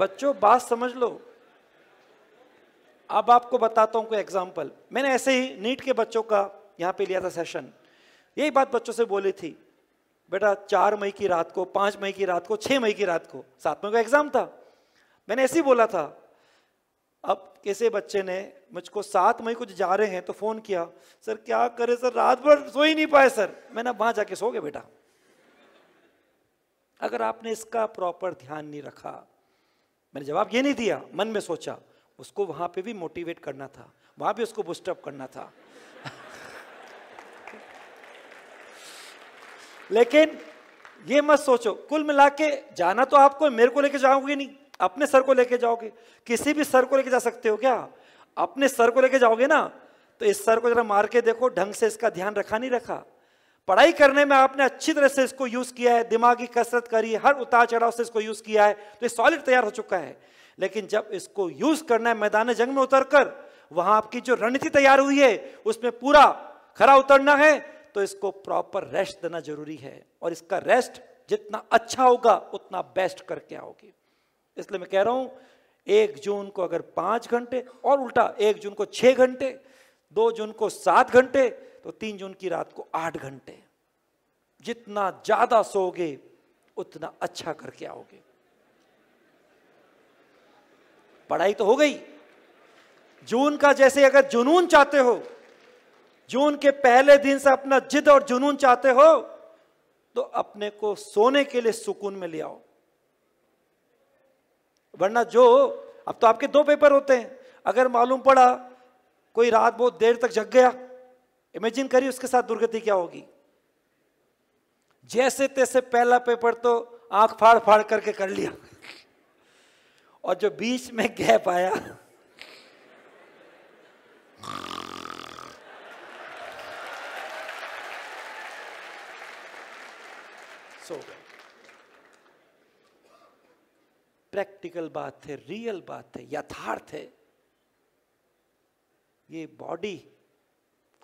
बच्चों बात समझ लो अब आपको बताता हूं कोई एग्जाम्पल मैंने ऐसे ही नीट के बच्चों का यहां पे लिया था सेशन यही बात बच्चों से बोली थी बेटा चार मई की रात को पांच मई की रात को छह मई की रात को सात मई का एग्ज़ाम था मैंने ऐसे ही बोला था अब कैसे बच्चे ने मुझको सात मई को जा रहे हैं तो फ़ोन किया सर क्या करे सर रात भर सो ही नहीं पाए सर मैंने वहां जाके सो गए बेटा अगर आपने इसका प्रॉपर ध्यान नहीं रखा मैंने जवाब ये नहीं दिया मन में सोचा उसको वहां पे भी मोटिवेट करना था वहां भी उसको बुस्टअप करना था लेकिन ये मत सोचो कुल मिला के जाना तो आपको मेरे को लेके जाओगे नहीं अपने सर को लेके जाओगे किसी भी सर को लेके जा सकते हो क्या अपने सर को लेके जाओगे ना तो इस सर को जरा मार के देखो ढंग से इसका ध्यान रखा नहीं रखा पढ़ाई करने में आपने अच्छी तरह से इसको यूज किया है दिमागी कसरत करी हर उतार चढ़ाव से इसको यूज किया है तो ये सॉलिड तैयार हो चुका है लेकिन जब इसको यूज करना है मैदान जंग में उतर कर वहां आपकी जो रणनीति तैयार हुई है उसमें पूरा खरा उतरना है तो इसको प्रॉपर रेस्ट देना जरूरी है और इसका रेस्ट जितना अच्छा होगा उतना बेस्ट करके आओगे इसलिए मैं कह रहा हूं एक जून को अगर पांच घंटे और उल्टा एक जून को छह घंटे दो जून को सात घंटे तो तीन जून की रात को आठ घंटे जितना ज्यादा सोओगे उतना अच्छा करके आओगे पढ़ाई तो हो गई जून का जैसे अगर जुनून चाहते हो जून के पहले दिन से अपना जिद और जुनून चाहते हो तो अपने को सोने के लिए सुकून में ले आओ वरना जो अब तो आपके दो पेपर होते हैं अगर मालूम पड़ा कोई रात बहुत देर तक जग गया इमेजिन करिए उसके साथ दुर्गति क्या होगी जैसे तैसे पहला पेपर तो आंख फाड़ फाड़ करके कर लिया और जो बीच में गैप आया सो गए प्रैक्टिकल बात है रियल बात है यथार्थ है ये बॉडी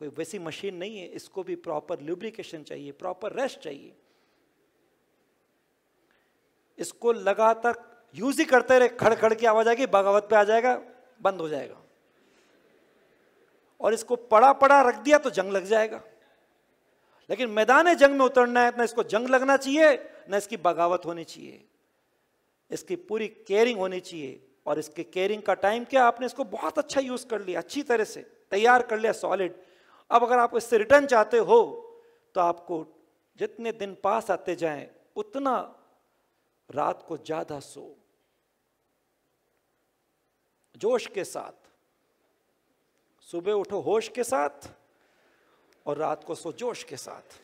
कोई वैसी मशीन नहीं है इसको भी प्रॉपर ल्यूब्रिकेशन चाहिए प्रॉपर रेस्ट चाहिए इसको लगातार यूज ही करते रहे खड़खड़ की आवाज आएगी बगावत पे आ जाएगा बंद हो जाएगा और इसको पड़ा पड़ा रख दिया तो जंग लग जाएगा लेकिन मैदान जंग में उतरना है ना इसको जंग लगना चाहिए ना इसकी बगावत होनी चाहिए इसकी पूरी केयरिंग होनी चाहिए और इसके केयरिंग का टाइम क्या आपने इसको बहुत अच्छा यूज कर लिया अच्छी तरह से तैयार कर लिया सॉलिड अब अगर आप इससे रिटर्न चाहते हो तो आपको जितने दिन पास आते जाएं उतना रात को ज्यादा सो जोश के साथ सुबह उठो होश के साथ और रात को सो जोश के साथ